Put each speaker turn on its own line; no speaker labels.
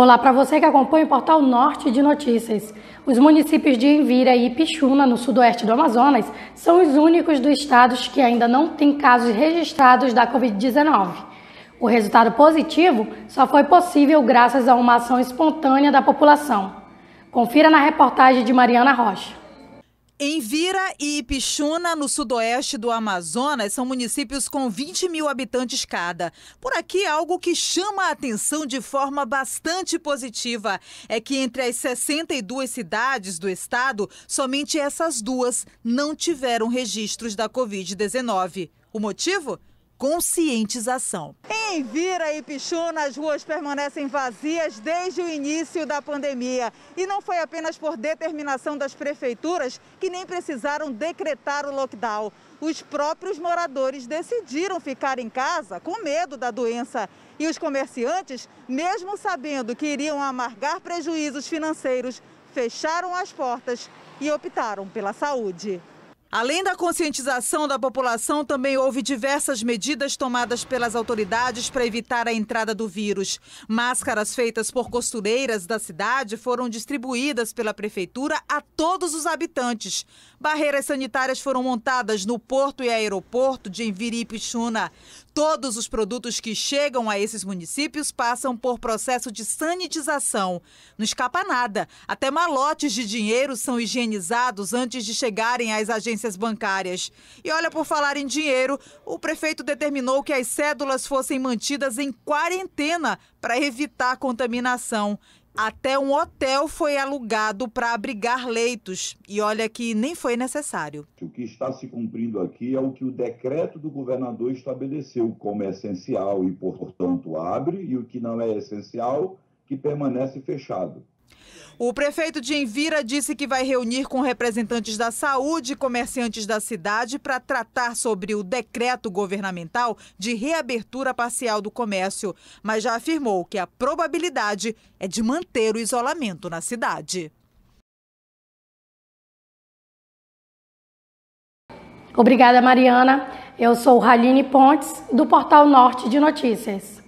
Olá para você que acompanha o portal Norte de Notícias. Os municípios de Envira e Pixuna, no sudoeste do Amazonas, são os únicos dos estados que ainda não têm casos registrados da Covid-19. O resultado positivo só foi possível graças a uma ação espontânea da população. Confira na reportagem de Mariana Rocha.
Envira e Ipixuna, no sudoeste do Amazonas, são municípios com 20 mil habitantes cada. Por aqui, algo que chama a atenção de forma bastante positiva é que entre as 62 cidades do estado, somente essas duas não tiveram registros da Covid-19. O motivo? conscientização. Em Vira e Pichuna, as ruas permanecem vazias desde o início da pandemia. E não foi apenas por determinação das prefeituras que nem precisaram decretar o lockdown. Os próprios moradores decidiram ficar em casa com medo da doença. E os comerciantes, mesmo sabendo que iriam amargar prejuízos financeiros, fecharam as portas e optaram pela saúde. Além da conscientização da população, também houve diversas medidas tomadas pelas autoridades para evitar a entrada do vírus. Máscaras feitas por costureiras da cidade foram distribuídas pela prefeitura a todos os habitantes. Barreiras sanitárias foram montadas no porto e aeroporto de Enviripixuna. Todos os produtos que chegam a esses municípios passam por processo de sanitização. Não escapa nada. Até malotes de dinheiro são higienizados antes de chegarem às agências bancárias. E olha, por falar em dinheiro, o prefeito determinou que as cédulas fossem mantidas em quarentena para evitar contaminação. Até um hotel foi alugado para abrigar leitos. E olha que nem foi necessário. O que está se cumprindo aqui é o que o decreto do governador estabeleceu como essencial e, portanto, abre, e o que não é essencial, que permanece fechado. O prefeito de Envira disse que vai reunir com representantes da saúde e comerciantes da cidade para tratar sobre o decreto governamental de reabertura parcial do comércio, mas já afirmou que a probabilidade é de manter o isolamento na cidade.
Obrigada, Mariana. Eu sou Raline Pontes, do Portal Norte de Notícias.